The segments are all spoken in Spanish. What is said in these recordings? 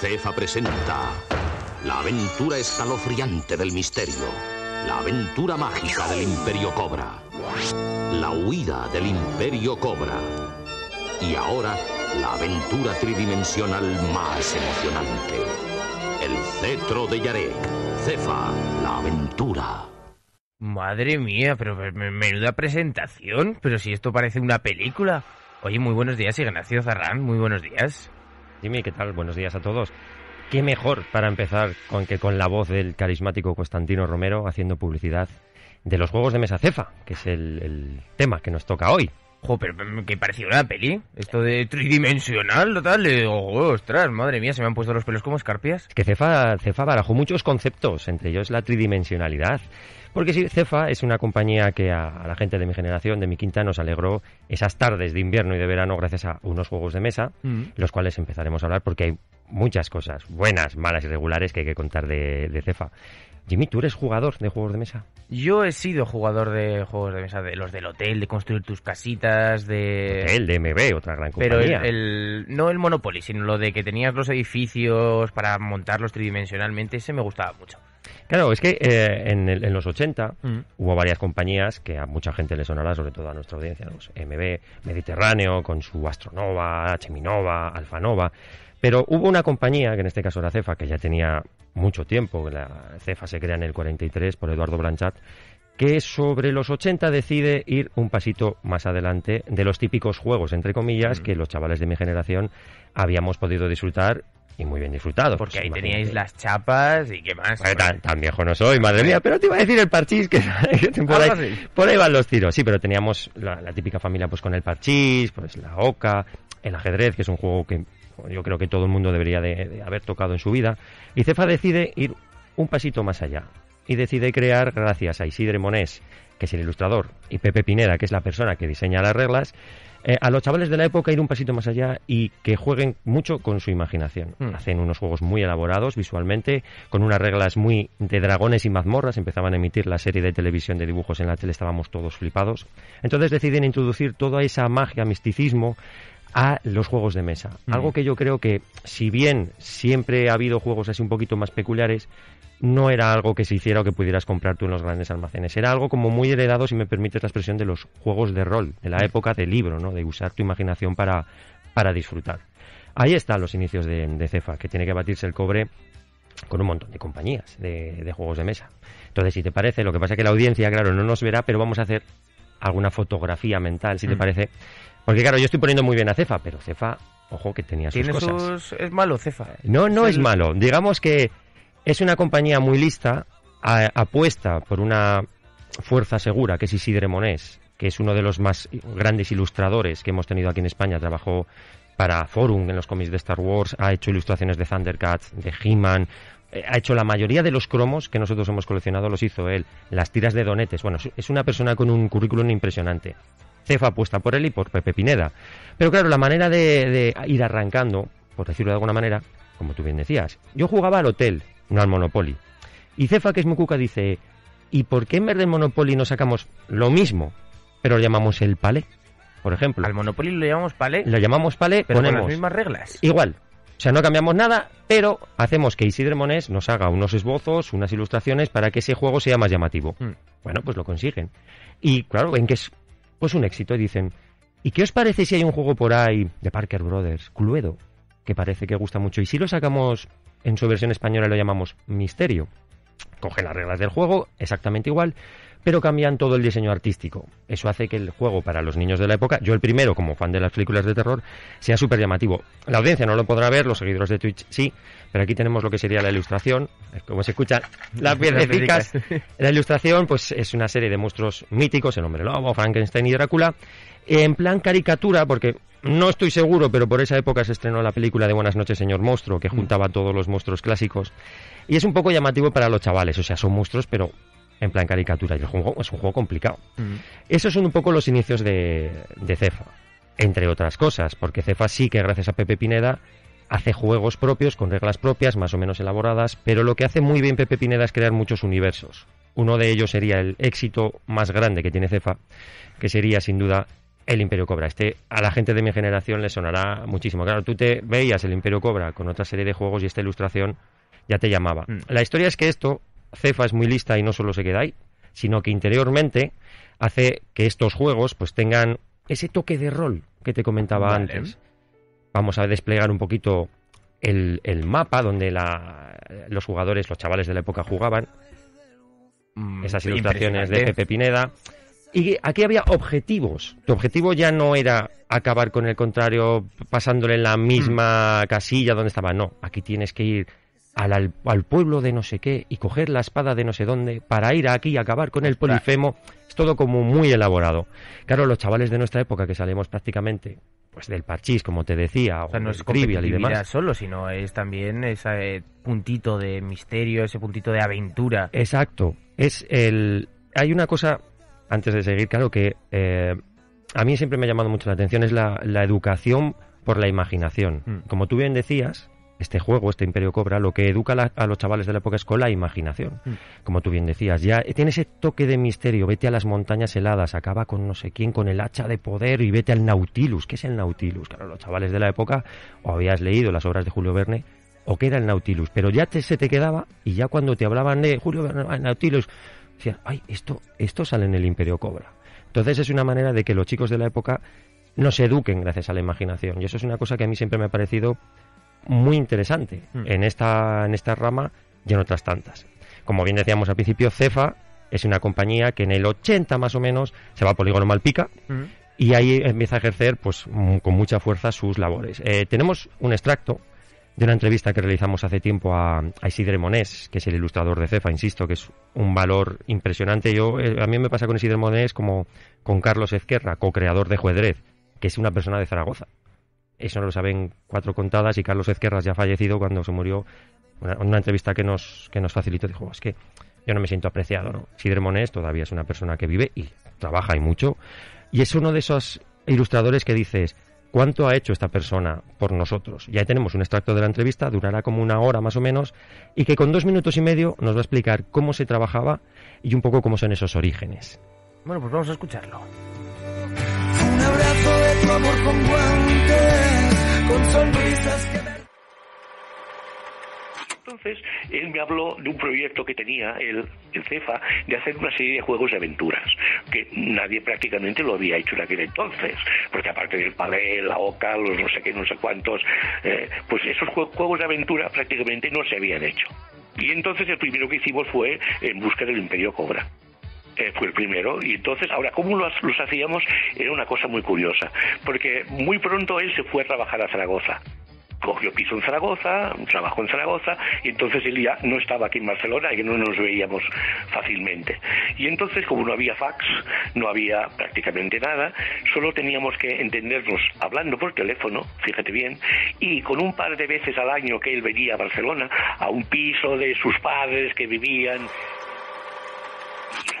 Cefa presenta la aventura escalofriante del misterio, la aventura mágica del Imperio Cobra, la huida del Imperio Cobra y ahora la aventura tridimensional más emocionante, el cetro de Yarek, Cefa, la aventura. Madre mía, pero menuda presentación, pero si esto parece una película. Oye, muy buenos días, Ignacio Zarrán, muy buenos días. Jimmy, ¿qué tal? Buenos días a todos. ¿Qué mejor para empezar con que con la voz del carismático Constantino Romero haciendo publicidad de los juegos de mesa cefa, que es el, tema que nos toca hoy? Jo, pero mm, que pareció una peli. Esto de tridimensional, total. tal. Eh, oh, ostras, madre mía, se me han puesto los pelos como escarpias. Es que Cefa, Cefa barajó muchos conceptos, entre ellos la tridimensionalidad. Porque Cefa es una compañía que a, la gente de mi generación, de mi quinta, nos alegró esas tardes de invierno y de verano gracias a unos juegos de mesa, mm. los cuales empezaremos a hablar porque hay muchas cosas, buenas, malas y regulares que hay que contar de, Cefa. Jimmy, ¿tú eres jugador de juegos de mesa? Yo he sido jugador de juegos de mesa, de los del hotel, de construir tus casitas, de... El de MB, otra gran compañía. Pero el, no el Monopoly, sino lo de que tenías los edificios para montarlos tridimensionalmente, ese me gustaba mucho. Claro, es que eh, en, los 80 mm. hubo varias compañías que a mucha gente le sonará, sobre todo a nuestra audiencia, los MB, Mediterráneo, con su Astronova, Cheminova, Alfanova pero hubo una compañía, que en este caso era Cefa, que ya tenía mucho tiempo, la Cefa se crea en el 43 por Eduardo Blanchat, que sobre los 80 decide ir un pasito más adelante de los típicos juegos, entre comillas, mm. que los chavales de mi generación habíamos podido disfrutar y muy bien disfrutado. Porque ahí teníais las chapas y qué más. tan, viejo no soy, madre mía, pero te iba a decir el parchís, que, por, ahí, van los tiros. Sí, pero teníamos la, la, típica familia pues con el parchís, pues la oca, el ajedrez, que es un juego que yo creo que todo el mundo debería de, haber tocado en su vida. Y Cefa decide ir un pasito más allá y decide crear, gracias a Isidre Monés, que es el ilustrador, y Pepe Pinera, que es la persona que diseña las reglas, eh, a los chavales de la época ir un pasito más allá y que jueguen mucho con su imaginación. Hmm. Hacen unos juegos muy elaborados visualmente, con unas reglas muy de dragones y mazmorras. Empezaban a emitir la serie de televisión de dibujos en la tele, estábamos todos flipados. Entonces deciden introducir toda esa magia, misticismo a los juegos de mesa. Algo que yo creo que, si bien siempre ha habido juegos así un poquito más peculiares, no era algo que se hiciera o que pudieras comprar tú en los grandes almacenes. Era algo como muy heredado, si me permites la expresión, de los juegos de rol, de la mm. época del libro, ¿no? De usar tu imaginación para, para disfrutar. Ahí están los inicios de, de Cefa, que tiene que batirse el cobre con un montón de compañías de, de juegos de mesa. Entonces, si te parece, lo que pasa es que la audiencia, claro, no nos verá, pero vamos a hacer alguna fotografía mental, si te mm. parece, porque claro, yo estoy poniendo muy bien a Cefa, pero Cefa, ojo que tenía sus ¿Tiene cosas. ¿Es malo Cefa? ¿eh? No, no es malo. Digamos que es una compañía muy lista, apuesta por una fuerza segura, que es Isidre Monés, que es uno de los más grandes ilustradores que hemos tenido aquí en España. Trabajó para Forum en los cómics de Star Wars, ha hecho ilustraciones de Thundercats, de He-Man, eh, ha hecho la mayoría de los cromos que nosotros hemos coleccionado, los hizo él. Las tiras de donetes. Bueno, es una persona con un currículum impresionante. Cefa apuesta por él y por Pepe Pineda. Pero claro, la manera de, ir arrancando, por decirlo de alguna manera, como tú bien decías, yo jugaba al hotel, no al Monopoly. Y Cefa, que es muy cuca dice, ¿y por qué en vez del Monopoly no sacamos lo mismo, pero lo llamamos el palé? Por ejemplo. Al Monopoly lo llamamos palé. Lo llamamos palé, pero ponemos, con las mismas reglas. Igual. O sea, no cambiamos nada, pero hacemos que Isidre Monés nos haga unos esbozos, unas ilustraciones para que ese juego sea más llamativo. Mm. Bueno, pues lo consiguen. Y claro, ¿en que es pues un éxito. dicen, ¿y qué os parece si hay un juego por ahí de Parker Brothers, Cluedo, que parece que gusta mucho? Y si lo sacamos en su versión española lo llamamos Misterio. Coge las reglas del juego, exactamente igual, pero cambian todo el diseño artístico. Eso hace que el juego para los niños de la época, yo el primero como fan de las películas de terror, sea súper llamativo. La audiencia no lo podrá ver, los seguidores de Twitch sí, pero aquí tenemos lo que sería la ilustración, como se escuchan las piedrecitas. la ilustración pues es una serie de monstruos míticos, el hombre lobo, Frankenstein y Drácula, en plan caricatura, porque no estoy seguro, pero por esa época se estrenó la película de Buenas noches, señor monstruo, que mm. juntaba todos los monstruos clásicos. Y es un poco llamativo para los chavales, o sea, son monstruos, pero en plan caricatura. Y el juego es un juego complicado. Mm. Esos son un poco los inicios de, Cefa, entre otras cosas, porque Cefa sí que gracias a Pepe Pineda hace juegos propios, con reglas propias, más o menos elaboradas, pero lo que hace muy bien Pepe Pineda es crear muchos universos. Uno de ellos sería el éxito más grande que tiene Cefa, que sería sin duda el Imperio Cobra. Este a la gente de mi generación le sonará muchísimo. Claro, tú te veías el Imperio Cobra con otra serie de juegos y esta ilustración ya te llamaba. Mm. La historia es que esto Cefa es muy lista y no solo se queda ahí, sino que interiormente hace que estos juegos pues tengan ese toque de rol que te comentaba antes. Vamos a desplegar un poquito el, mapa donde la, los jugadores, los chavales de la época jugaban. Mm, Esas ilustraciones de Pepe Pineda. Y aquí había objetivos. Tu objetivo ya no era acabar con el contrario pasándole en la misma mm. casilla donde estaba. No, aquí tienes que ir al, al, pueblo de no sé qué y coger la espada de no sé dónde para ir aquí y acabar con el polifemo. Es todo como muy elaborado. Claro, los chavales de nuestra época que salimos prácticamente pues del parchís, como te decía, o, sea, no es trivial solo, sino es también ese puntito de misterio, ese puntito de aventura. Exacto. Es el... Hay una cosa, antes de seguir, claro, que eh, a mí siempre me ha llamado mucho la atención, es la, educación por la imaginación. Mm. Como tú bien decías, este juego, este Imperio Cobra, lo que educa a los chavales de la época es con la imaginación. Mm. Como tú bien decías, ya tiene ese toque de misterio, vete a las montañas heladas, acaba con no sé quién, con el hacha de poder y vete al Nautilus. ¿Qué es el Nautilus? Claro, los chavales de la época o habías leído las obras de Julio Verne o qué era el Nautilus, pero ya se te quedaba y ya cuando te hablaban de Julio Verne, ah, Nautilus, decían, ay, esto, esto sale en el Imperio Cobra. Entonces es una manera de que los chicos de la época no se eduquen gracias a la imaginación. Y eso es una cosa que a mí siempre me ha parecido muy interesante hmm. en, esta, en esta rama y en otras tantas. Como bien decíamos al principio, Cefa es una compañía que en el 80 más o menos se va a polígono Malpica hmm. y ahí empieza a ejercer pues, mm, con mucha fuerza sus labores. Eh, tenemos un extracto de una entrevista que realizamos hace tiempo a, Isidre Monés, que es el ilustrador de Cefa, insisto, que es un valor impresionante. Yo, eh, a mí me pasa con Isidre Monés como con Carlos Ezquerra, co-creador de Juedrez, que es una persona de Zaragoza eso lo saben cuatro contadas y Carlos Ezquerras ya fallecido cuando se murió, en una entrevista que nos, nos facilitó, dijo, es que yo no me siento apreciado, ¿no? Sidre Monés todavía es una persona que vive y trabaja y mucho, y es uno de esos ilustradores que dices, ¿cuánto ha hecho esta persona por nosotros? y Ya tenemos un extracto de la entrevista, durará como una hora más o menos, y que con dos minutos y medio nos va a explicar cómo se trabajaba y un poco cómo son esos orígenes. Bueno, pues vamos a escucharlo. entonces él me habló de un proyecto que tenía el, el, CEFA de hacer una serie de juegos de aventuras, que nadie prácticamente lo había hecho en aquel entonces, porque aparte del palé, la oca, los no sé qué, no sé cuántos, eh, pues esos juegos de aventura prácticamente no se habían hecho. Y entonces el primero que hicimos fue En busca del Imperio Cobra. fue el primero. Y entonces, ahora, ¿cómo los, hacíamos? Era una cosa muy curiosa, porque muy pronto él se fue a trabajar a Zaragoza cogió piso en Zaragoza, trabajó en Zaragoza, y entonces él ya no estaba aquí en Barcelona y no nos veíamos fácilmente. Y entonces, como no había fax, no había prácticamente nada, solo teníamos que entendernos hablando por teléfono, fíjate bien, y con un par de veces al año que él venía a Barcelona, a un piso de sus padres que vivían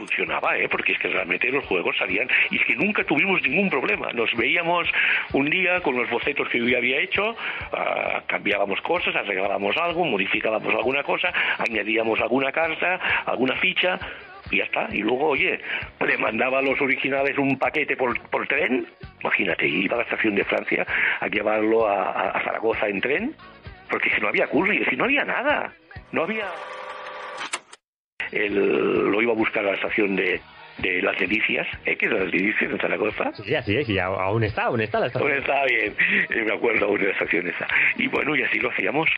funcionaba, ¿eh? porque es que realmente los juegos salían y es que nunca tuvimos ningún problema. Nos veíamos un día con los bocetos que yo había hecho, ah, cambiábamos cosas, arreglábamos algo, modificábamos alguna cosa, añadíamos alguna carta, alguna ficha y ya está. Y luego, oye, le mandaba a los originales un paquete por, tren, imagínate, iba a la estación de Francia a llevarlo a, Zaragoza en tren, porque si no había curry, si no había nada, no había el, lo iba a buscar a la estación de, de las delicias, ¿eh? que es las delicias en Zaragoza. Sí, sí, y aún está, aún está la estación. Aún está bien, eh, me acuerdo aún de la estación esa. Y bueno, y así lo hacíamos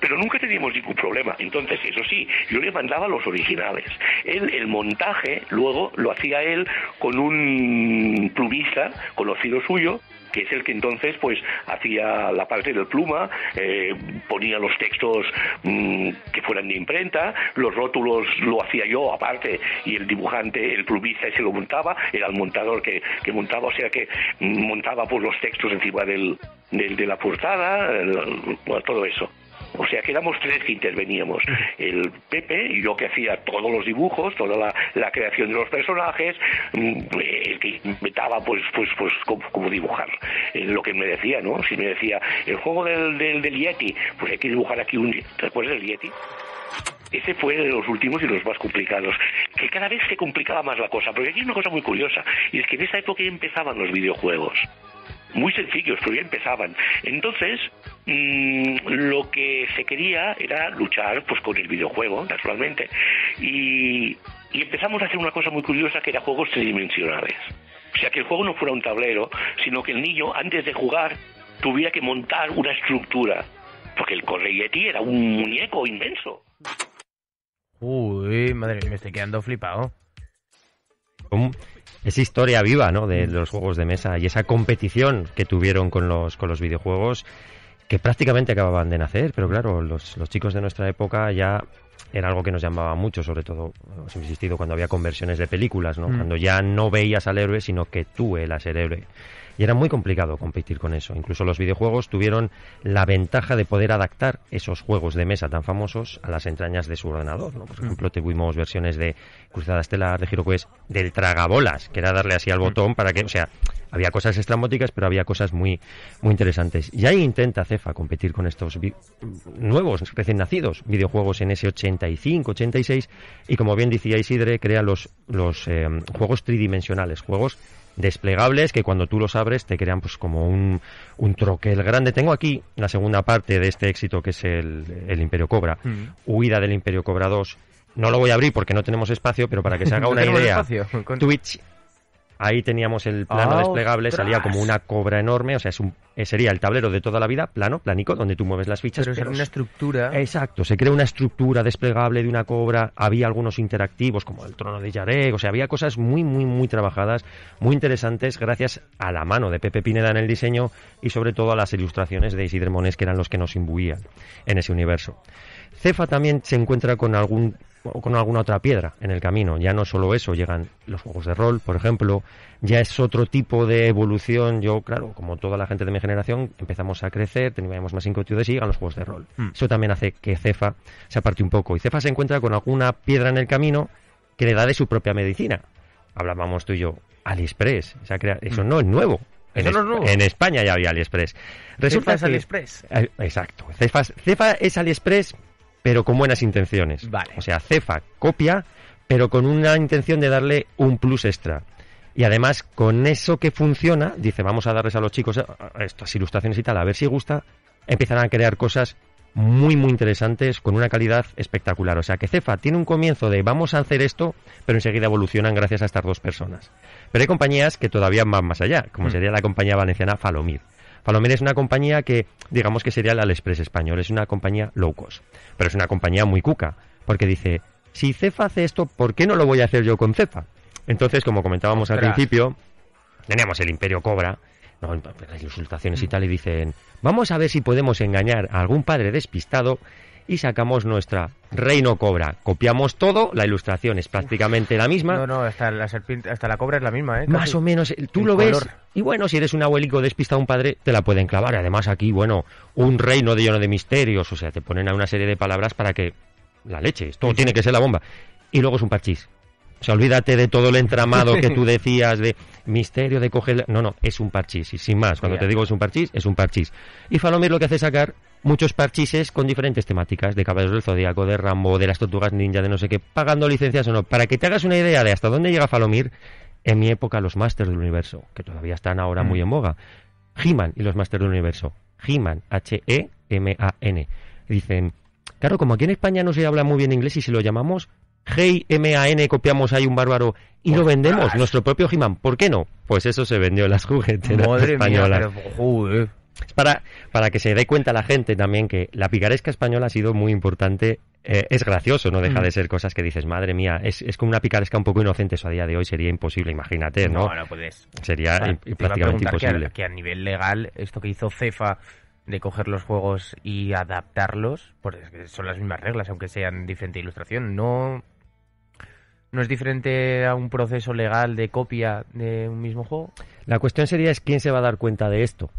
pero nunca teníamos ningún problema. Entonces, eso sí, yo le mandaba los originales. el montaje, luego lo hacía él con un plumista conocido suyo, que es el que entonces pues hacía la parte del pluma, eh, ponía los textos mm, que fueran de imprenta, los rótulos lo hacía yo aparte y el dibujante, el plumista se lo montaba, era el montador que, que montaba, o sea que montaba pues los textos encima del, de la portada, todo eso. O sea que éramos tres que interveníamos. El Pepe y yo que hacía todos los dibujos, toda la, creación de los personajes, mm, el que inventaba pues pues pues cómo, dibujar. Eh, lo que me decía, ¿no? Si me decía, el juego del, del, Yeti, pues hay que dibujar aquí un después del Yeti. Ese fue de los últimos y los más complicados. Que cada vez se complicaba más la cosa, porque aquí hay una cosa muy curiosa, y es que en esa época empezaban los videojuegos muy sencillos, pero ya empezaban. Entonces, mm, lo que se quería era luchar pues con el videojuego, naturalmente. Y, empezamos a hacer una cosa muy curiosa que era juegos tridimensionales. O sea, que el juego no fuera un tablero, sino que el niño, antes de jugar, tuviera que montar una estructura. Porque el Eti era un muñeco inmenso. Uy, madre mía, me estoy quedando flipado. Es esa historia viva ¿no? de, mm. los juegos de mesa y esa competición que tuvieron con los, con los videojuegos que prácticamente acababan de nacer, pero claro, los, chicos de nuestra época ya era algo que nos llamaba mucho, sobre todo, hemos insistido, cuando había conversiones de películas, ¿no? Mm. Cuando ya no veías al héroe, sino que tú eras el héroe y era muy complicado competir con eso. Incluso los videojuegos tuvieron la ventaja de poder adaptar esos juegos de mesa tan famosos a las entrañas de su ordenador. ¿no? Por mm. ejemplo, tuvimos versiones de Cruzada Estelar, de Giro del Tragabolas, que era darle así al mm. botón para que, o sea, había cosas estrambóticas, pero había cosas muy, muy interesantes. Y ahí intenta Cefa competir con estos nuevos, recién nacidos videojuegos en ese 85, 86, y como bien decía Isidre, crea los, los eh, juegos tridimensionales, juegos desplegables que cuando tú los abres te crean pues como un, un troquel grande. Tengo aquí la segunda parte de este éxito que es el, el Imperio Cobra, mm. Huida del Imperio Cobra 2. No lo voy a abrir porque no tenemos espacio, pero para que se haga una idea, Twitch Ahí teníamos el plano ah, desplegable, salía como una cobra enorme, o sea, es sería el tablero de toda la vida, plano, planico, donde tú mueves las fichas. Pero, una estructura. Exacto, se crea una estructura desplegable de una cobra, había algunos interactivos como el trono de Yareg, o sea, había cosas muy, muy, muy trabajadas, muy interesantes, gracias a la mano de Pepe Pineda en el diseño y sobre todo a las ilustraciones de Isidre que eran los que nos imbuían en ese universo. Cefa también se encuentra con algún o con alguna otra piedra en el camino. Ya no solo eso, llegan los juegos de rol, por ejemplo, ya es otro tipo de evolución. Yo, claro, como toda la gente de mi generación, empezamos a crecer, teníamos más inquietudes y llegan los juegos de rol. Mm. Eso también hace que Cefa se aparte un poco. Y Cefa se encuentra con alguna piedra en el camino que le da de su propia medicina. Hablábamos tú y yo, AliExpress, eso mm. no es nuevo. En, es, en, España ya había AliExpress. Resulta eh, Cefa es AliExpress. Exacto. Cefa, Cefa es AliExpress pero con buenas intenciones. O sea, Cefa copia, pero con una intención de darle un plus extra. Y además, con eso que funciona, dice, vamos a darles a los chicos eh, estas ilustraciones y tal, a ver si gusta, empiezan a crear cosas muy, muy interesantes, con una calidad espectacular. O sea, que Cefa tiene un comienzo de vamos a hacer esto, pero enseguida evolucionan gracias a estas dos personas. Pero hay compañías que todavía van más allá, como mm. sería la compañía valenciana Falomir. Palomer es una compañía que, digamos que sería el Aliexpress español, es una compañía low cost, pero es una compañía muy cuca, porque dice, si Cefa hace esto, ¿por qué no lo voy a hacer yo con Cefa? Entonces, como comentábamos al principio, tenemos el Imperio Cobra, ¿no? las insultaciones y tal, y dicen, vamos a ver si podemos engañar a algún padre despistado y sacamos nuestra Reino Cobra. Copiamos todo, la ilustración es prácticamente la misma. No, no, hasta la, hasta la cobra es la misma, ¿eh? Más o menos, eh, tú lo ves. Y bueno, si eres un abuelico despistado, un padre, te la pueden clavar. Además, aquí, bueno, un reino de lleno de misterios, o sea, te ponen a una serie de palabras para que la leche, todo tiene que ser la bomba. Y luego es un parchís. O sea, olvídate de todo el entramado que tú decías de misterio, de coger... No, no, es un parchís, y sin más. Cuando te digo es un parchís, es un parchís. Y Falomir lo que hace es sacar muchos parchises con diferentes temáticas, de Caballeros del zodiaco de Rambo, de las Tortugas Ninja, de no sé qué, pagando licencias o no. Para que te hagas una idea de hasta dónde llega Falomir, en mi época los Masters del Universo, que todavía están ahora muy mm. en boga. He-Man y los Masters del Universo. He-Man, H-E-M-A-N. Dicen, claro, como aquí en España no se habla muy bien inglés y si lo llamamos He-M-A-N, copiamos ahí un bárbaro y lo vendemos, nuestro propio He-Man. ¿Por qué no? Pues eso se vendió en las jugueteras Madre para, para que se dé cuenta la gente también que la picaresca española ha sido muy importante eh, es gracioso, no deja mm. de ser cosas que dices, madre mía, es, como una picaresca un poco inocente, eso a día de hoy sería imposible, imagínate, ¿no? No, puedes. Sería prácticamente imposible. Que a, nivel legal, esto que hizo Cefa de coger los juegos y adaptarlos, porque pues son las mismas reglas, aunque sean diferente ilustración, no... ¿No es diferente a un proceso legal de copia de un mismo juego? La cuestión sería es quién se va a dar cuenta de esto.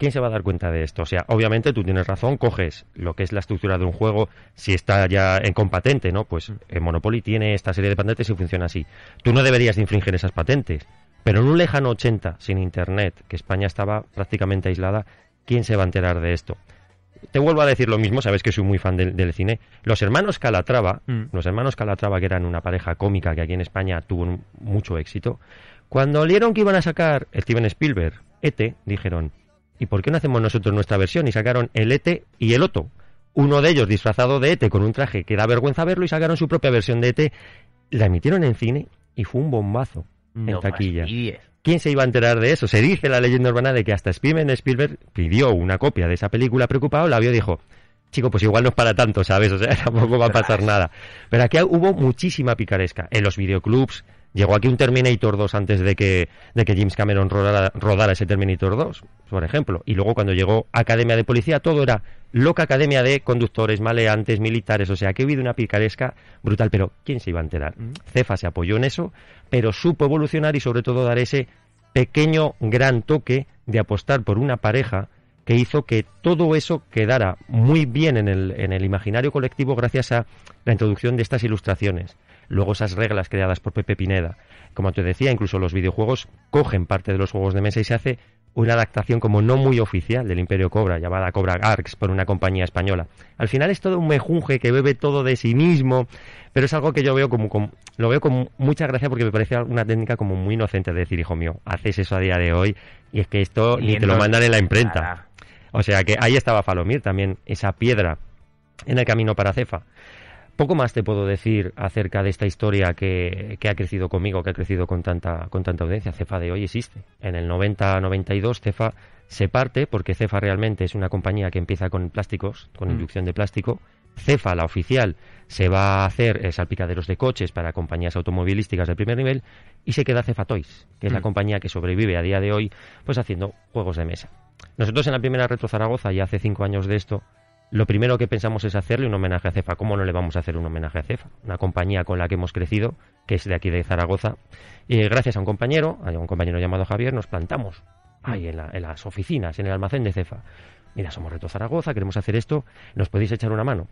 ¿Quién se va a dar cuenta de esto? O sea, obviamente tú tienes razón, coges lo que es la estructura de un juego, si está ya en compatente, ¿no? Pues mm. el eh, Monopoly tiene esta serie de patentes y funciona así. Tú no deberías infringir esas patentes, pero en un lejano 80, sin internet, que España estaba prácticamente aislada, ¿quién se va a enterar de esto? Te vuelvo a decir lo mismo, sabes que soy muy fan del, cine. Los hermanos Calatrava, mm. los hermanos Calatrava que eran una pareja cómica que aquí en España tuvo mucho éxito, cuando olieron que iban a sacar Steven Spielberg, ET, dijeron, ¿y por qué no hacemos nosotros nuestra versión? Y sacaron el ET y el Otto. Uno de ellos disfrazado de ET con un traje que da vergüenza verlo y sacaron su propia versión de ET. La emitieron en cine y fue un bombazo en taquilla. ¿Quién se iba a enterar de eso? Se dice la leyenda urbana de que hasta Steven Spielberg pidió una copia de esa película preocupado, la vio y dijo, chico, pues igual no es para tanto, ¿sabes? O sea, tampoco va a pasar nada. Pero aquí hubo muchísima picaresca. En los videoclubs, Llegó aquí un Terminator 2 antes de que, de que James Cameron rodara, ese Terminator 2, por ejemplo. Y luego cuando llegó Academia de Policía, todo era loca academia de conductores, maleantes, militares. O sea, que hubo una picaresca brutal. Pero ¿quién se iba a enterar? Mm. Cefa se apoyó en eso, pero supo evolucionar y sobre todo dar ese pequeño gran toque de apostar por una pareja que hizo que todo eso quedara muy bien en el, en el, imaginario colectivo gracias a la introducción de estas ilustraciones. Luego esas reglas creadas por Pepe Pineda. Como te decía, incluso los videojuegos cogen parte de los juegos de mesa y se hace una adaptación como no muy oficial del Imperio Cobra, llamada Cobra Arcs, por una compañía española. Al final es todo un mejunje que bebe todo de sí mismo, pero es algo que yo veo como, lo veo con mucha gracia porque me parece una técnica como muy inocente de decir, hijo mío, haces eso a día de hoy y es que esto ni te lo mandan en la imprenta. O sea que ahí estaba Falomir también, esa piedra en el camino para Cefa. Poco más te puedo decir acerca de esta historia que, ha crecido conmigo, que ha crecido con tanta, con tanta audiencia. Cefa de hoy existe. En el 90-92 Cefa se parte porque Cefa realmente es una compañía que empieza con plásticos, con mm. inducción de plástico. Cefa, la oficial, se va a hacer eh, salpicaderos de coches para compañías automovilísticas de primer nivel y se queda Cefa Toys, que es la mm. compañía que sobrevive a día de hoy pues haciendo juegos de mesa. Nosotros en la primera Retro Zaragoza, ya hace cinco años de esto, lo primero que pensamos es hacerle un homenaje a Cefa. ¿Cómo no le vamos a hacer un homenaje a Cefa? Una compañía con la que hemos crecido, que es de aquí de Zaragoza. y eh, gracias a un compañero, a un compañero llamado Javier, nos plantamos ahí en, las oficinas, en el almacén de Cefa. Mira, somos Reto Zaragoza, queremos hacer esto, ¿nos podéis echar una mano?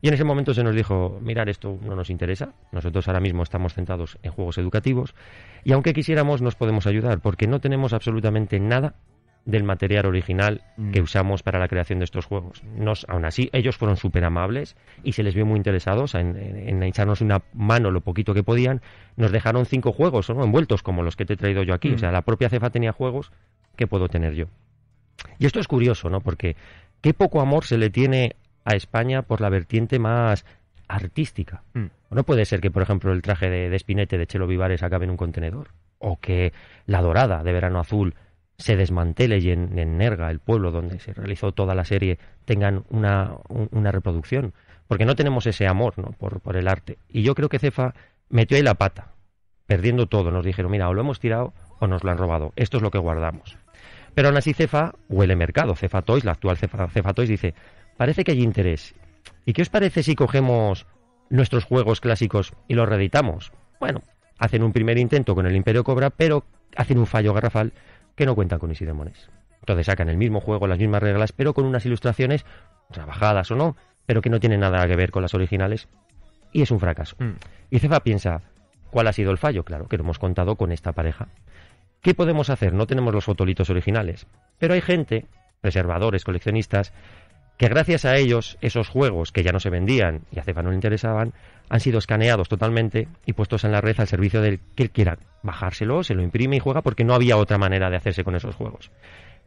Y en ese momento se nos dijo, mirar, esto no nos interesa, nosotros ahora mismo estamos centrados en juegos educativos y aunque quisiéramos nos podemos ayudar porque no tenemos absolutamente nada del material original mm. que usamos para la creación de estos juegos. Nos, aún así, ellos fueron súper amables y se les vio muy interesados en, echarnos una mano lo poquito que podían. Nos dejaron cinco juegos ¿no? envueltos como los que te he traído yo aquí. O mm. sea, la propia cefa tenía juegos que puedo tener yo. Y esto es curioso, ¿no? Porque qué poco amor se le tiene a España por la vertiente más artística. Mm. No puede ser que, por ejemplo, el traje de, de de Chelo Vivares acabe en un contenedor. O que la dorada de verano azul se desmantele y en, Nerga, el pueblo donde se realizó toda la serie, tengan una, reproducción. Porque no tenemos ese amor ¿no? por, por, el arte. Y yo creo que Cefa metió ahí la pata, perdiendo todo. Nos dijeron, mira, o lo hemos tirado o nos lo han robado. Esto es lo que guardamos. Pero aún así Cefa huele mercado. Cefa Toys, la actual Cefa, Cefa Toys, dice, parece que hay interés. ¿Y qué os parece si cogemos nuestros juegos clásicos y los reeditamos? Bueno, hacen un primer intento con el Imperio Cobra, pero hacen un fallo garrafal que no cuentan con Isidemones... Entonces sacan el mismo juego, las mismas reglas, pero con unas ilustraciones, trabajadas o no, pero que no tienen nada que ver con las originales, y es un fracaso. Mm. Y Cefa piensa, ¿cuál ha sido el fallo? Claro, que no hemos contado con esta pareja. ¿Qué podemos hacer? No tenemos los fotolitos originales, pero hay gente, preservadores, coleccionistas, que gracias a ellos esos juegos que ya no se vendían y a Cefa no le interesaban han sido escaneados totalmente y puestos en la red al servicio del que quiera bajárselo, se lo imprime y juega porque no había otra manera de hacerse con esos juegos.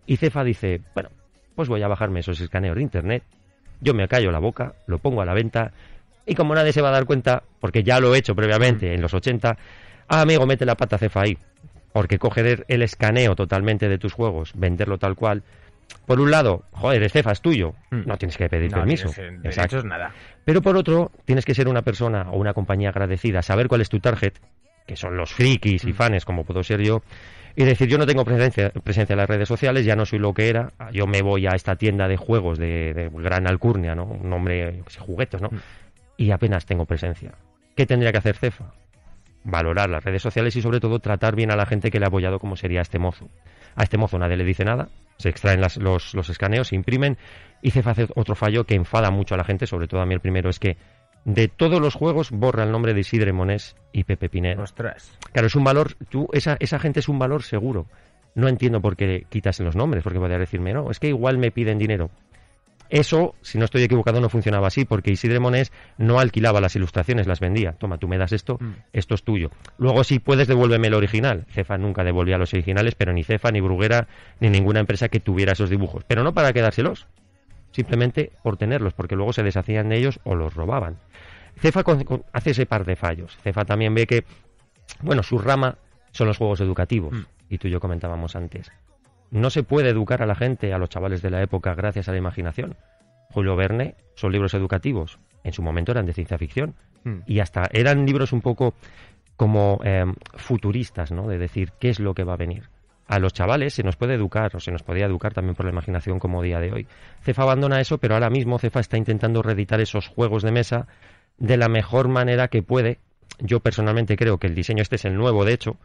Y Cefa dice, bueno, pues voy a bajarme esos escaneos de internet, yo me callo la boca, lo pongo a la venta y como nadie se va a dar cuenta, porque ya lo he hecho previamente en los 80, ah, amigo, mete la pata Cefa ahí, porque coger el escaneo totalmente de tus juegos, venderlo tal cual, por un lado, joder, este Cefa, es tuyo, mm. no tienes que pedir permiso. permiso. hecho es nada. Pero por otro, tienes que ser una persona o una compañía agradecida, saber cuál es tu target, que son los frikis y mm. fans, como puedo ser yo, y decir, yo no tengo presencia, en las redes sociales, ya no soy lo que era, yo me voy a esta tienda de juegos de, gran alcurnia, ¿no? Un nombre, juguetos, ¿no? Mm. Y apenas tengo presencia. ¿Qué tendría que hacer Cefa? Valorar las redes sociales y sobre todo tratar bien a la gente que le ha apoyado como sería este mozo. A este mozo nadie le dice nada, se extraen los, escaneos, se imprimen. Y se hace otro fallo que enfada mucho a la gente, sobre todo a mí el primero, es que de todos los juegos borra el nombre de Isidre Monés y Pepe Pineda. Ostras. Claro, es un valor, tú, esa, esa gente es un valor seguro. No entiendo por qué quitas los nombres, porque podría decirme, no, es que igual me piden dinero. Eso, si no estoy equivocado, no funcionaba así, porque Isidre Monés no alquilaba las ilustraciones, las vendía. Toma, tú me das esto, mm. esto es tuyo. Luego, si puedes, devuélveme el original. Cefa nunca devolvía los originales, pero ni Cefa, ni Bruguera, ni ninguna empresa que tuviera esos dibujos. Pero no para quedárselos, simplemente por tenerlos, porque luego se deshacían de ellos o los robaban. Cefa hace ese par de fallos. Cefa también ve que, bueno, su rama son los juegos educativos. Mm. Y tú y yo comentábamos antes no se puede educar a la gente, a los chavales de la época, gracias a la imaginación. Julio Verne son libros educativos. En su momento eran de ciencia ficción. Hmm. Y hasta eran libros un poco como em, futuristas, ¿no? De decir qué es lo que va a venir. A los chavales se nos puede educar, o se nos podía educar también por la imaginación como día de hoy. Cefa abandona eso, pero ahora mismo Cefa está intentando reeditar esos juegos de mesa de la mejor manera que puede. Yo personalmente creo que el diseño este es el nuevo, de hecho,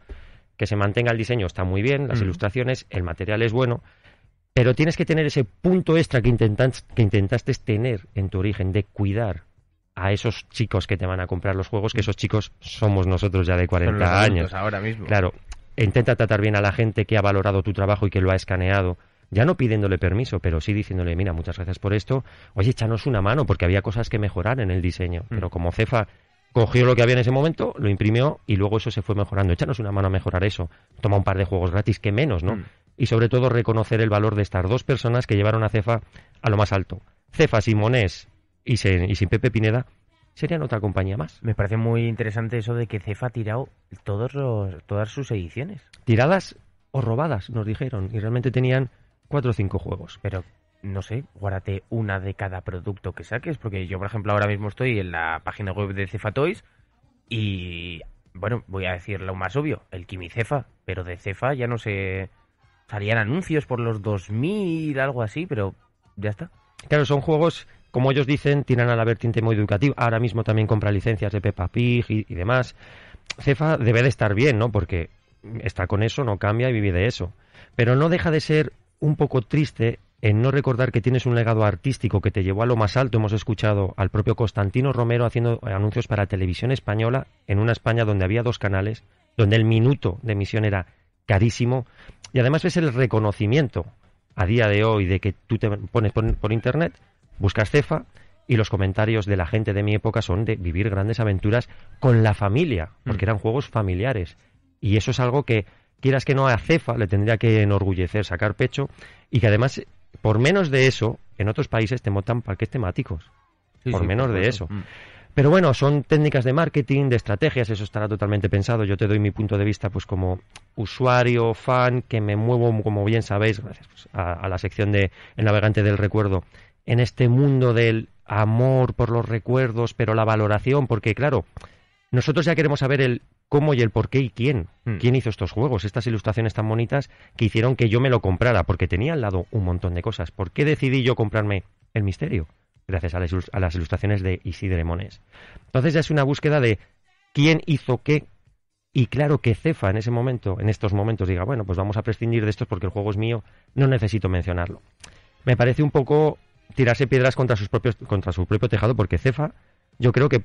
que se mantenga el diseño está muy bien, las mm. ilustraciones, el material es bueno, pero tienes que tener ese punto extra que, intentas, que intentaste tener en tu origen, de cuidar a esos chicos que te van a comprar los juegos, que mm. esos chicos somos nosotros ya de 40 años. Ahora mismo. Claro, intenta tratar bien a la gente que ha valorado tu trabajo y que lo ha escaneado. Ya no pidiéndole permiso, pero sí diciéndole, mira, muchas gracias por esto. Oye, échanos una mano, porque había cosas que mejorar en el diseño. Mm. Pero como Cefa cogió lo que había en ese momento, lo imprimió y luego eso se fue mejorando. Échanos una mano a mejorar eso. Toma un par de juegos gratis, que menos, ¿no? Mm. Y sobre todo reconocer el valor de estas dos personas que llevaron a Cefa a lo más alto. Cefa, sin y, y sin Pepe Pineda serían otra compañía más. Me parece muy interesante eso de que Cefa ha tirado todos todas sus ediciones. Tiradas o robadas, nos dijeron. Y realmente tenían cuatro o cinco juegos. Pero no sé, guárdate una de cada producto que saques, porque yo, por ejemplo, ahora mismo estoy en la página web de Cefatoys y, bueno, voy a decir lo más obvio, el Kimi Cefa... pero de Cefa ya no sé, salían anuncios por los 2000, algo así, pero ya está. Claro, son juegos, como ellos dicen, ...tienen a la vertiente muy educativa. Ahora mismo también compra licencias de Peppa Pig y demás. Cefa debe de estar bien, ¿no? Porque está con eso, no cambia y vive de eso. Pero no deja de ser un poco triste en no recordar que tienes un legado artístico que te llevó a lo más alto. Hemos escuchado al propio Constantino Romero haciendo anuncios para televisión española en una España donde había dos canales, donde el minuto de emisión era carísimo. Y además ves el reconocimiento a día de hoy de que tú te pones por, internet, buscas cefa y los comentarios de la gente de mi época son de vivir grandes aventuras con la familia, porque mm. eran juegos familiares. Y eso es algo que, quieras que no, a Cefa le tendría que enorgullecer, sacar pecho, y que además por menos de eso, en otros países te montan parques temáticos. por menos de eso. Mm. Pero bueno, son técnicas de marketing, de estrategias, eso estará totalmente pensado. Yo te doy mi punto de vista, pues como usuario, fan, que me muevo, como bien sabéis, gracias pues, a, a, la sección de El Navegante del Recuerdo, en este mundo del amor por los recuerdos, pero la valoración, porque claro, nosotros ya queremos saber el cómo y el por qué y quién. Hmm. ¿Quién hizo estos juegos, estas ilustraciones tan bonitas que hicieron que yo me lo comprara? Porque tenía al lado un montón de cosas. ¿Por qué decidí yo comprarme el misterio? Gracias a las, ilustraciones de Isidre Mones. Entonces ya es una búsqueda de quién hizo qué. Y claro que Cefa en ese momento, en estos momentos, diga, bueno, pues vamos a prescindir de estos porque el juego es mío, no necesito mencionarlo. Me parece un poco tirarse piedras contra, sus propios, contra su propio tejado porque Cefa yo creo que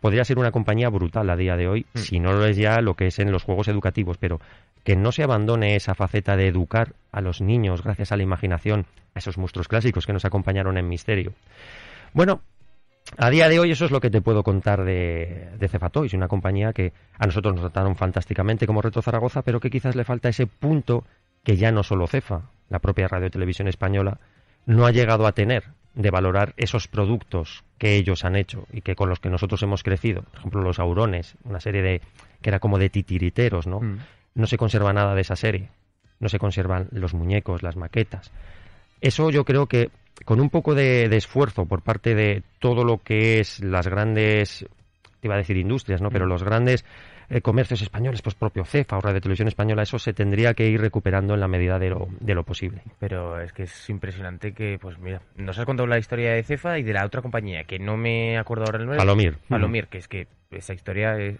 podría ser una compañía brutal a día de hoy, mm. si no lo es ya lo que es en los juegos educativos, pero que no se abandone esa faceta de educar a los niños gracias a la imaginación, a esos monstruos clásicos que nos acompañaron en Misterio. Bueno, a día de hoy eso es lo que te puedo contar de, Cefatois, una compañía que a nosotros nos trataron fantásticamente como Reto Zaragoza, pero que quizás le falta ese punto que ya no solo Cefa, la propia Radio Televisión Española, no ha llegado a tener, de valorar esos productos que ellos han hecho y que con los que nosotros hemos crecido, por ejemplo los aurones, una serie de que era como de titiriteros, ¿no? Mm. No se conserva nada de esa serie, no se conservan los muñecos, las maquetas. Eso yo creo que con un poco de, esfuerzo por parte de todo lo que es las grandes, te iba a decir industrias, ¿no? Pero mm. los grandes eh, comercios españoles, pues propio CEFA o Radio Televisión Española, eso se tendría que ir recuperando en la medida de lo, posible. Pero es que es impresionante que, pues mira, nos has contado la historia de CEFA y de la otra compañía, que no me acuerdo ahora el nombre. Palomir. Falomir, que es que esa historia es,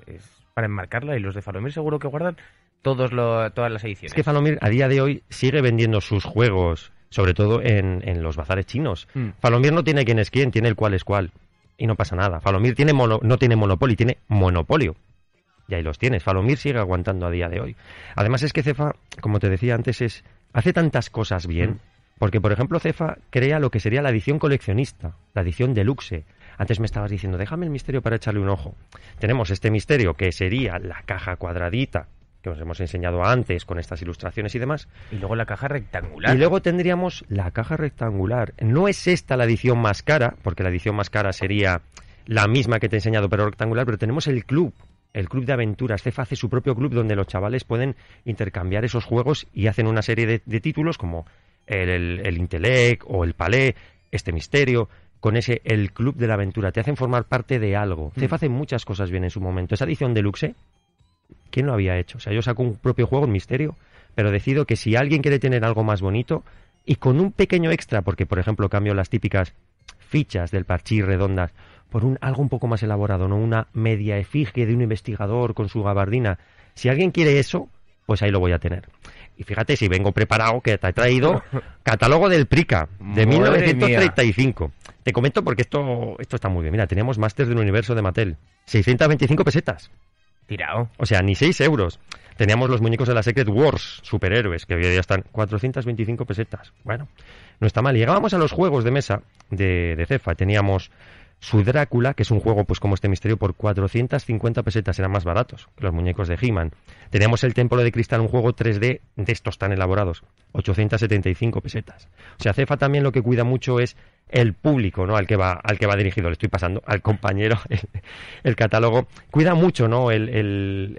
para enmarcarla y los de Palomir seguro que guardan todos todas las ediciones. Es que Falomir a día de hoy sigue vendiendo sus juegos, sobre todo en, los bazares chinos. Mm. Palomir Falomir no tiene quién es quién, tiene el cuál es cuál. Y no pasa nada. Falomir tiene no tiene monopolio, tiene monopolio. Y ahí los tienes. Falomir sigue aguantando a día de hoy. Además es que Cefa, como te decía antes, es hace tantas cosas bien. Mm. Porque, por ejemplo, Cefa crea lo que sería la edición coleccionista, la edición deluxe. Antes me estabas diciendo, déjame el misterio para echarle un ojo. Tenemos este misterio que sería la caja cuadradita que os hemos enseñado antes con estas ilustraciones y demás. Y luego la caja rectangular. Y luego tendríamos la caja rectangular. No es esta la edición más cara, porque la edición más cara sería la misma que te he enseñado, pero rectangular, pero tenemos el club, el club de aventuras. CEFA hace su propio club donde los chavales pueden intercambiar esos juegos y hacen una serie de, títulos como el, el, o el Palé, este misterio con ese el club de la aventura te hacen formar parte de algo mm. CEFA hace muchas cosas bien en su momento esa edición deluxe quién lo había hecho o sea yo saco un propio juego un misterio pero decido que si alguien quiere tener algo más bonito y con un pequeño extra porque por ejemplo cambio las típicas fichas del parchís redondas por un, algo un poco más elaborado, no una media efigie de un investigador con su gabardina. Si alguien quiere eso, pues ahí lo voy a tener. Y fíjate si vengo preparado, que te he traído catálogo del PRICA de 1935. Te comento porque esto, esto está muy bien. Mira, teníamos Máster del Universo de Mattel. 625 pesetas. Tirado. O sea, ni 6 euros. Teníamos los muñecos de la Secret Wars, superhéroes, que hoy día están 425 pesetas. Bueno, no está mal. Llegábamos a los juegos de mesa de, de Cefa. Teníamos su Drácula, que es un juego pues como este misterio, por 450 pesetas eran más baratos que los muñecos de He-Man. el Templo de Cristal, un juego 3D de estos tan elaborados, 875 pesetas. O sea, Cefa también lo que cuida mucho es el público, ¿no? Al que va, al que va dirigido, le estoy pasando al compañero el, catálogo. Cuida mucho, ¿no? El,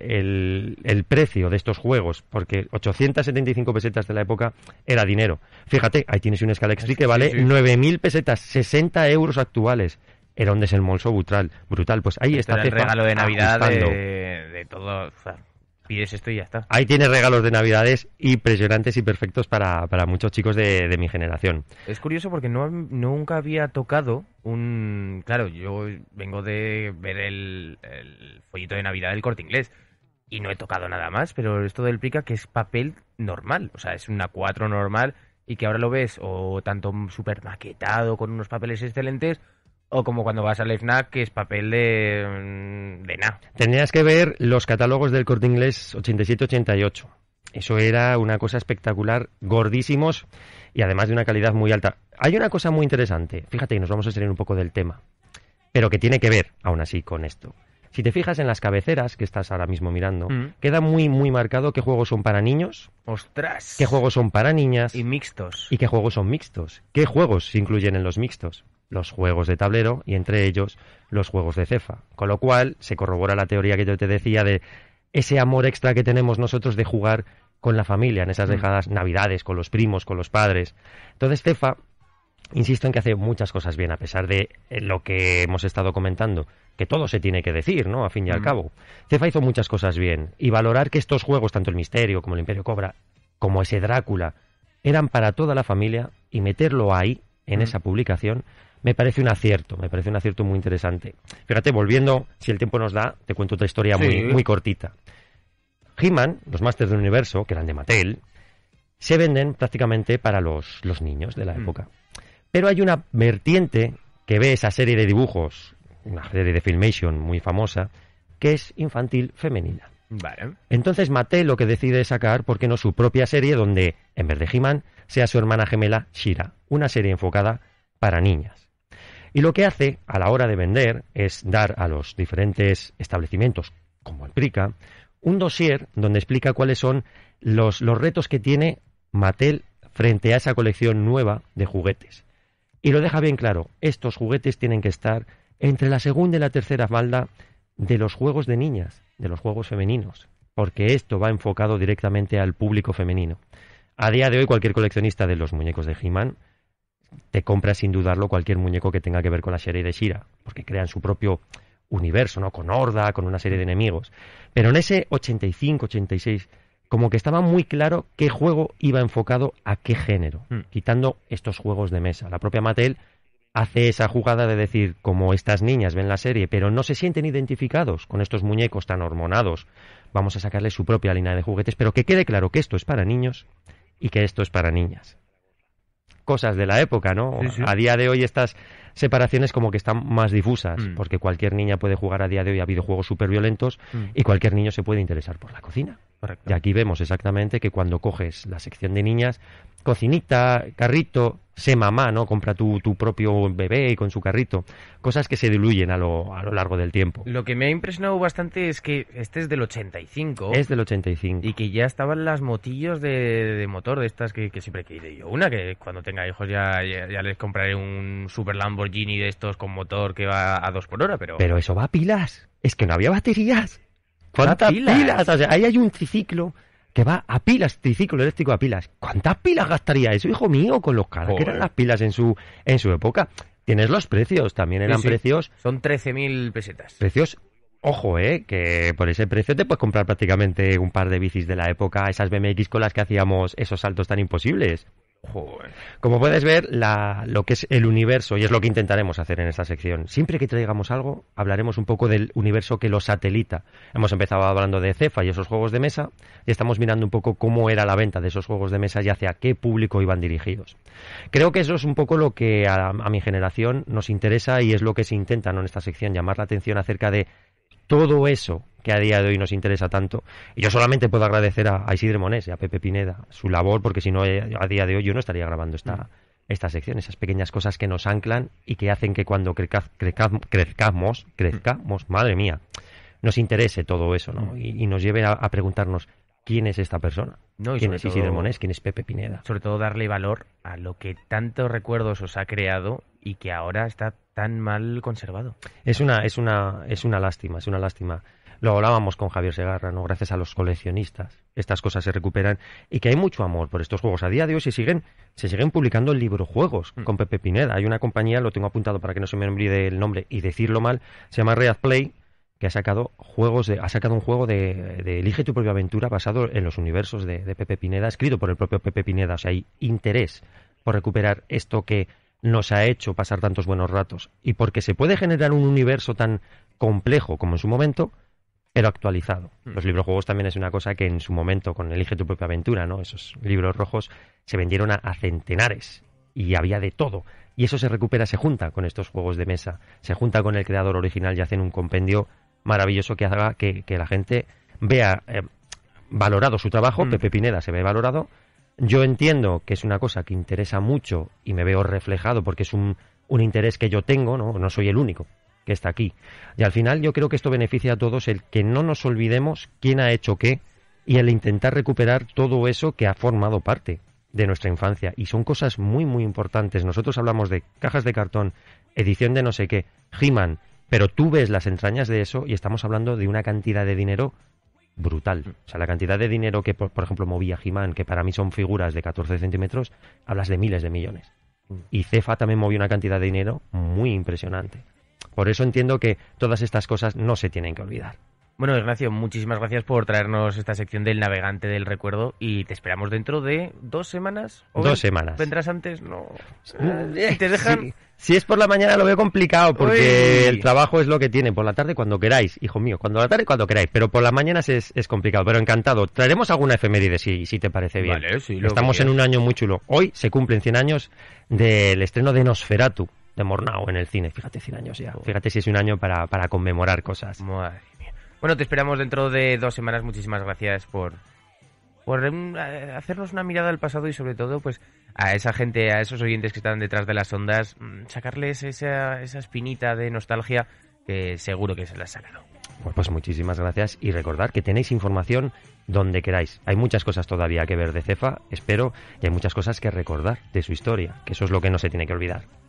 precio de estos juegos, porque 875 pesetas de la época era dinero. Fíjate, ahí tienes un Scalextric que vale mil 9.000 pesetas, 60 euros actuales era un desembolso brutal. brutal. Pues ahí este está. el regalo de Navidad de, todo. O sea, pides esto y ya está. Ahí tienes regalos de Navidades impresionantes y perfectos para, para muchos chicos de, de, mi generación. Es curioso porque no, nunca había tocado un. Claro, yo vengo de ver el, el follito de Navidad del corte inglés y no he tocado nada más, pero esto del pica que es papel normal, o sea, es una 4 normal y que ahora lo ves o tanto súper maquetado con unos papeles excelentes o como cuando vas al la que es papel de, mm, de nada. Tendrías que ver los catálogos del corte inglés 87-88. Eso era una cosa espectacular, gordísimos y además de una calidad muy alta. Hay una cosa muy interesante, fíjate, y nos vamos a salir un poco del tema, pero que tiene que ver, aún así, con esto. Si te fijas en las cabeceras que estás ahora mismo mirando, mm. queda muy, muy marcado qué juegos son para niños. ¡Ostras! ¿Qué juegos son para niñas? Y mixtos. ¿Y qué juegos son mixtos? ¿Qué juegos se incluyen en los mixtos? los juegos de tablero y entre ellos los juegos de cefa. Con lo cual se corrobora la teoría que yo te decía de ese amor extra que tenemos nosotros de jugar con la familia en esas mm. dejadas navidades, con los primos, con los padres. Entonces cefa, insisto en que hace muchas cosas bien, a pesar de eh, lo que hemos estado comentando, que todo se tiene que decir, ¿no? A fin y al mm. cabo. Cefa hizo muchas cosas bien y valorar que estos juegos, tanto el Misterio como el Imperio Cobra, como ese Drácula, eran para toda la familia y meterlo ahí en mm. esa publicación me parece un acierto, me parece un acierto muy interesante. Fíjate, volviendo, si el tiempo nos da, te cuento otra historia muy, cortita. He-Man, los Masters del Universo, que eran de Mattel, se venden prácticamente para los, los niños de la mm. época. Pero hay una vertiente que ve esa serie de dibujos, una serie de Filmation muy famosa, que es infantil femenina. Entonces Mattel lo que decide sacar, ¿por qué no su propia serie donde, en vez de He-Man, sea su hermana gemela Shira, una serie enfocada para niñas. Y lo que hace a la hora de vender es dar a los diferentes establecimientos, como Prica, un dossier donde explica cuáles son los, los retos que tiene Mattel frente a esa colección nueva de juguetes. Y lo deja bien claro, estos juguetes tienen que estar entre la segunda y la tercera falda de los juegos de niñas, de los juegos femeninos, porque esto va enfocado directamente al público femenino. A día de hoy cualquier coleccionista de los muñecos de He-Man te compra sin dudarlo cualquier muñeco que tenga que ver con la serie de Shira, porque crean su propio universo, ¿no? Con Horda, con una serie de enemigos. Pero en ese 85, 86, como que estaba muy claro qué juego iba enfocado a qué género, hmm. quitando estos juegos de mesa. La propia Mattel hace esa jugada de decir, como estas niñas ven la serie, pero no se sienten identificados con estos muñecos tan hormonados, vamos a sacarle su propia línea de juguetes, pero que quede claro que esto es para niños y que esto es para niñas cosas de la época, ¿no? A día de hoy estas separaciones como que están más difusas, mm. porque cualquier niña puede jugar a día de hoy a videojuegos súper violentos mm. y cualquier niño se puede interesar por la cocina. Y aquí vemos exactamente que cuando coges la sección de niñas, cocinita, carrito, se mamá, ¿no? Compra tu, propio bebé y con su carrito. Cosas que se diluyen a lo, largo del tiempo. Lo que me ha impresionado bastante es que este es del 85. Es del 85. Y que ya estaban las motillos de, motor de estas que, siempre he querido yo. Una que cuando tenga hijos ya, ya, ya, les compraré un Super Lamborghini de estos con motor que va a dos por hora, pero... Pero eso va a pilas. Es que no había baterías. ¿Cuántas pilas? O sea, ahí hay un triciclo que va a pilas, triciclo eléctrico a pilas. ¿Cuántas pilas gastaría eso, hijo mío, con los caras que eran las pilas en su, en su época? Tienes los precios, también eran precios... Son 13.000 pesetas. Precios Ojo, eh, que por ese precio te puedes comprar prácticamente un par de bicis de la época, esas BMX con las que hacíamos esos saltos tan imposibles. Como puedes ver, lo que es el universo, y es lo que intentaremos hacer en esta sección, siempre que traigamos algo, hablaremos un poco del universo que lo satelita. Hemos empezado hablando de Cefa y esos juegos de mesa, y estamos mirando un poco cómo era la venta de esos juegos de mesa y hacia qué público iban dirigidos. Creo que eso es un poco lo que a, mi generación nos interesa y es lo que se intenta en esta sección, llamar la atención acerca de todo eso que a día de hoy nos interesa tanto. Y yo solamente puedo agradecer a, Isidre Monés y a Pepe Pineda su labor, porque si no, eh, a día de hoy yo no estaría grabando esta, mm. esta sección, esas pequeñas cosas que nos anclan y que hacen que cuando crezcamos, crezcamos, madre mía, nos interese todo eso, ¿no? Mm. Y, nos lleve a, preguntarnos quién es esta persona, no, quién es Isidre Monés, quién es Pepe Pineda. Sobre todo darle valor a lo que tantos recuerdos os ha creado y que ahora está tan mal conservado. Es una, es una, es una lástima, es una lástima. Lo hablábamos con Javier Segarra, ¿no? Gracias a los coleccionistas, estas cosas se recuperan y que hay mucho amor por estos juegos. A día de hoy se siguen, se siguen publicando librojuegos juegos mm. con Pepe Pineda. Hay una compañía, lo tengo apuntado para que no se me olvide el nombre y decirlo mal, se llama Read Play, que ha sacado juegos ha sacado un juego de, Elige tu propia aventura basado en los universos de, de Pepe Pineda, escrito por el propio Pepe Pineda. O sea, hay interés por recuperar esto que nos ha hecho pasar tantos buenos ratos y porque se puede generar un universo tan complejo como en su momento, pero actualizado. Mm. Los libros juegos también es una cosa que en su momento, con Elige tu propia aventura, ¿no? Esos libros rojos se vendieron a, centenares y había de todo. Y eso se recupera, se junta con estos juegos de mesa, se junta con el creador original y hacen un compendio maravilloso que haga que, la gente vea eh, valorado su trabajo. Mm. Pepe Pineda se ve valorado yo entiendo que es una cosa que interesa mucho y me veo reflejado porque es un, interés que yo tengo, ¿no? no soy el único que está aquí. Y al final yo creo que esto beneficia a todos el que no nos olvidemos quién ha hecho qué y el intentar recuperar todo eso que ha formado parte de nuestra infancia. Y son cosas muy, muy importantes. Nosotros hablamos de cajas de cartón, edición de no sé qué, he pero tú ves las entrañas de eso y estamos hablando de una cantidad de dinero brutal. Mm. O sea, la cantidad de dinero que, por, ejemplo, movía jimán que para mí son figuras de 14 centímetros, hablas de miles de millones. Mm. Y Cefa también movió una cantidad de dinero muy impresionante. Por eso entiendo que todas estas cosas no se tienen que olvidar. Bueno, Ignacio, muchísimas gracias por traernos esta sección del navegante del recuerdo y te esperamos dentro de dos semanas. ¿o dos semanas. ¿Vendrás antes? No. Si eh, te dejan... Si es por la mañana lo veo complicado porque el trabajo es lo que tiene. Por la tarde cuando queráis, hijo mío, cuando la tarde cuando queráis, pero por las mañanas es, complicado. Pero encantado. Traeremos alguna efeméride si, si te parece bien. Vale, Estamos en un año muy chulo. Hoy se cumplen 100 años del estreno de Nosferatu de Mornau en el cine. Fíjate 100 años ya. Fíjate si es un año para, para conmemorar cosas. Bueno, te esperamos dentro de dos semanas. Muchísimas gracias por, por eh, hacernos una mirada al pasado y sobre todo pues a esa gente, a esos oyentes que están detrás de las ondas, mm, sacarles esa, esa espinita de nostalgia que seguro que se la ha sacado. Pues, pues muchísimas gracias y recordad que tenéis información donde queráis. Hay muchas cosas todavía que ver de Cefa, espero, y hay muchas cosas que recordar de su historia, que eso es lo que no se tiene que olvidar.